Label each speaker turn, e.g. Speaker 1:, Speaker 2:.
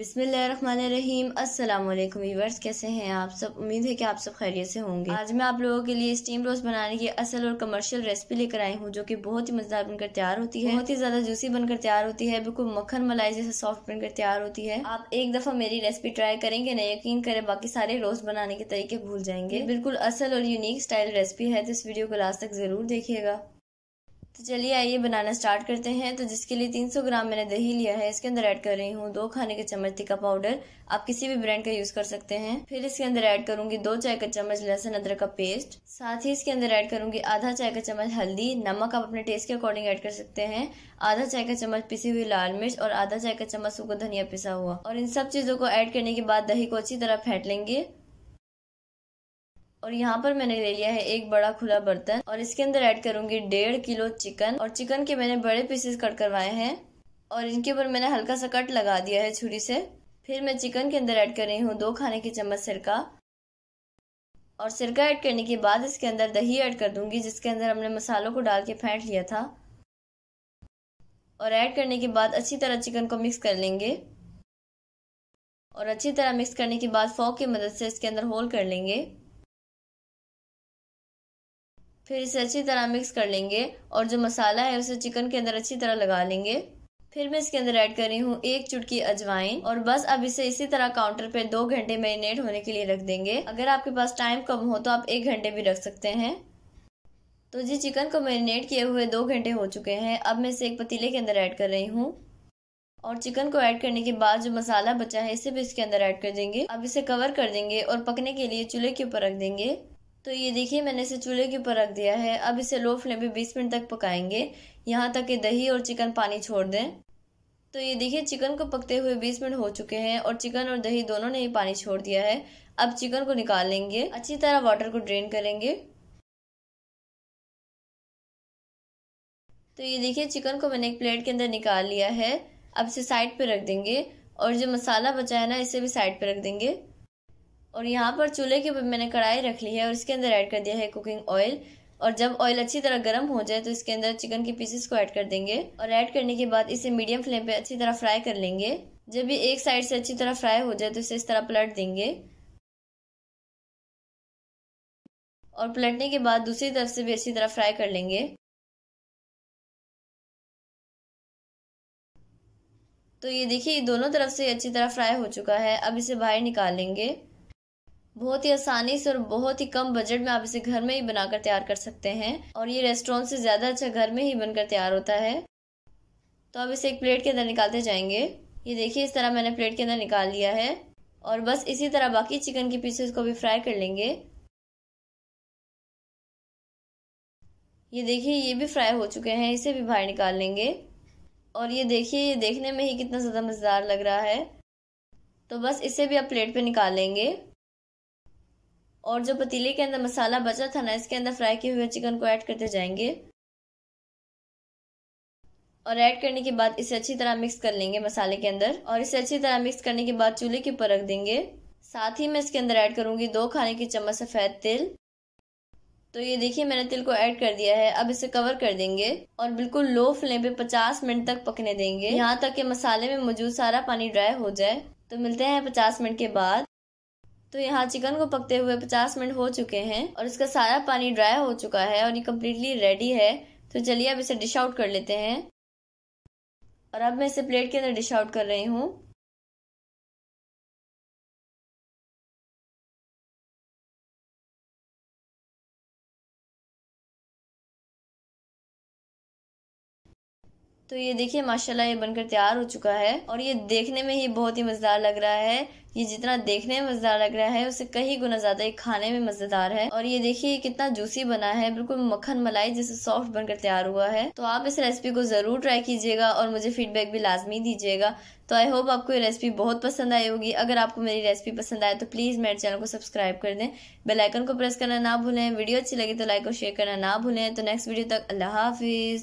Speaker 1: बिसमीम अस्सलाम वालेकुम कैसे हैं आप सब उम्मीद है कि आप सब खैरियत से होंगे आज मैं आप लोगों के लिए स्टीम रोस्ट बनाने की असल और कमर्शियल रेसिपी लेकर आई हूँ जो कि बहुत ही मज़ेदार बनकर तैयार होती है बहुत ही ज़्यादा जूसी बनकर तैयार होती है बिल्कुल मक्खन मलाई जैसे सॉफ्ट बनकर तैयार होती है आप एक दफ़ा मेरी रेसिपी ट्राई करेंगे ना यकीन करें बाकी सारे रोस्ट बनाने के तरीके भूल जाएंगे बिल्कुल असल और यूनिक स्टाइल रेसिपी है तो इस वीडियो को लास्ट तक ज़रूर देखिएगा तो चलिए आइए बनाना स्टार्ट करते हैं तो जिसके लिए 300 ग्राम मैंने दही लिया है इसके अंदर ऐड कर रही हूँ दो खाने के चम्मच तिका पाउडर आप किसी भी ब्रांड का यूज कर सकते हैं फिर इसके अंदर ऐड करूंगी दो चाय का चम्मच लहसुन अदरक का पेस्ट साथ ही इसके अंदर ऐड करूंगी आधा चाय का चम्मच हल्दी नमक आप अपने टेस्ट के अकॉर्डिंग ऐड कर सकते हैं आधा चाय का चम्मच पिसी हुई लाल मिर्च और आधा चाय का चम्मच सूखा धनिया पिसा हुआ और इन सब चीजों को ऐड करने के बाद दही को अच्छी तरह फेंट लेंगे और यहाँ पर मैंने ले लिया है एक बड़ा खुला बर्तन और इसके अंदर ऐड करूंगी डेढ़ किलो चिकन और चिकन के मैंने बड़े पीसेस कट करवाए हैं और इनके ऊपर मैंने हल्का सा कट लगा दिया है छुरी से फिर मैं चिकन के अंदर ऐड कर रही हूँ दो खाने के चम्मच सिरका और सिरका ऐड करने के बाद इसके अंदर दही ऐड कर दूंगी जिसके अंदर हमने मसालों को डाल के फेंट लिया था और ऐड करने के बाद अच्छी तरह चिकन को मिक्स कर लेंगे और अच्छी तरह मिक्स करने के बाद फॉक की मदद से इसके अंदर होल कर लेंगे फिर इसे अच्छी तरह मिक्स कर लेंगे और जो मसाला है उसे चिकन के अंदर अच्छी तरह लगा लेंगे फिर मैं इसके अंदर ऐड कर रही हूँ एक चुटकी अजवाइन और बस अब इसे इसी तरह काउंटर पे दो घंटे मैरिनेट होने के लिए रख देंगे अगर आपके पास टाइम कम हो तो आप एक घंटे भी रख सकते हैं तो जी चिकन को मैरिनेट किए हुए दो घंटे हो चुके हैं अब मैं इसे एक पतीले के अंदर ऐड कर रही हूँ और चिकन को ऐड करने के बाद जो मसाला बचा है इसे भी इसके अंदर ऐड कर देंगे अब इसे कवर कर देंगे और पकने के लिए चूल्हे के ऊपर रख देंगे तो ये देखिए मैंने इसे चूल्हे के ऊपर रख दिया है अब इसे लो फ्लेम पे 20 मिनट तक पकाएंगे यहाँ तक कि दही और चिकन पानी छोड़ दें तो ये देखिए चिकन को पकते हुए 20 मिनट हो चुके हैं और चिकन और दही दोनों ने ही पानी छोड़ दिया है अब चिकन को निकाल लेंगे अच्छी तरह वाटर को ड्रेन करेंगे तो ये देखिए चिकन को मैंने एक प्लेट के अंदर निकाल लिया है अब इसे साइड पे रख देंगे और जो मसाला बचा है ना इसे भी साइड पे रख देंगे और यहाँ पर चूल्हे के ऊपर मैंने कढ़ाई रख ली है और इसके अंदर ऐड कर दिया है कुकिंग ऑयल और जब ऑयल अच्छी तरह गर्म हो जाए तो इसके अंदर चिकन के पीसेस को ऐड कर देंगे और ऐड करने के बाद इसे मीडियम फ्लेम पे अच्छी तरह फ्राई कर लेंगे जब ये एक साइड से अच्छी तरह फ्राई हो जाए तो इसे इस तरह पलट देंगे और पलटने के बाद दूसरी तरफ से भी अच्छी तरह फ्राई कर लेंगे तो ये देखिए दोनों तरफ से अच्छी तरह फ्राई हो चुका है अब इसे बाहर निकाल लेंगे बहुत ही आसानी से और बहुत ही कम बजट में आप इसे घर में ही बनाकर तैयार कर सकते हैं और ये रेस्टोरेंट से ज़्यादा अच्छा घर में ही बनकर तैयार होता है तो अब इसे एक प्लेट के अंदर निकालते जाएंगे ये देखिए इस तरह मैंने प्लेट के अंदर निकाल लिया है और बस इसी तरह बाकी चिकन के पीसेस को भी फ्राई कर लेंगे ये देखिए ये भी फ्राई हो चुके हैं इसे भी बाहर निकाल लेंगे और ये देखिए ये देखने में ही कितना ज़्यादा मज़ेदार लग रहा है तो बस इसे भी आप प्लेट पे निकाल लेंगे और जो पतीले के अंदर मसाला बचा था ना इसके अंदर फ्राई किए हुए चिकन को ऐड करते जाएंगे और ऐड करने के बाद इसे अच्छी तरह मिक्स कर लेंगे मसाले के अंदर और इसे अच्छी तरह मिक्स करने के बाद चूल्हे के ऊपर रख देंगे साथ ही मैं इसके अंदर ऐड करूंगी दो खाने की चम्मच सफ़ेद तिल तो ये देखिए मैंने तिल को ऐड कर दिया है अब इसे कवर कर देंगे और बिल्कुल लो फ्लेम पे 50 मिनट तक पकने देंगे यहाँ तक कि मसाले में मौजूद सारा पानी ड्राई हो जाए तो मिलते हैं 50 मिनट के बाद तो यहाँ चिकन को पकते हुए पचास मिनट हो चुके हैं और इसका सारा पानी ड्राई हो चुका है और ये कम्प्लीटली रेडी है तो चलिए अब इसे डिश आउट कर लेते हैं और अब मैं इसे प्लेट के अंदर डिश आउट कर रही हूँ तो ये देखिए माशाल्लाह ये बनकर तैयार हो चुका है और ये देखने में ही बहुत ही मज़ेदार लग रहा है ये जितना देखने में मज़ेदार लग रहा है उससे कहीं गुना ज़्यादा ये खाने में मज़ेदार है और ये देखिए कितना जूसी बना है बिल्कुल मक्खन मलाई जैसे सॉफ्ट बनकर तैयार हुआ है तो आप इस रेसिपी को ज़रूर ट्राई कीजिएगा और मुझे फीडबैक भी लाजमी दीजिएगा तो आई होप आपको ये रेसिपी बहुत पसंद आई होगी अगर आपको मेरी रेसिपी पसंद आए तो प्लीज़ मेरे चैनल को सब्सक्राइब कर दें बेलाइकन को प्रेस करना ना भूलें वीडियो अच्छी लगी तो लाइक और शेयर करना ना भूलें तो नेक्स्ट वीडियो तक अल्लाह हाफिज़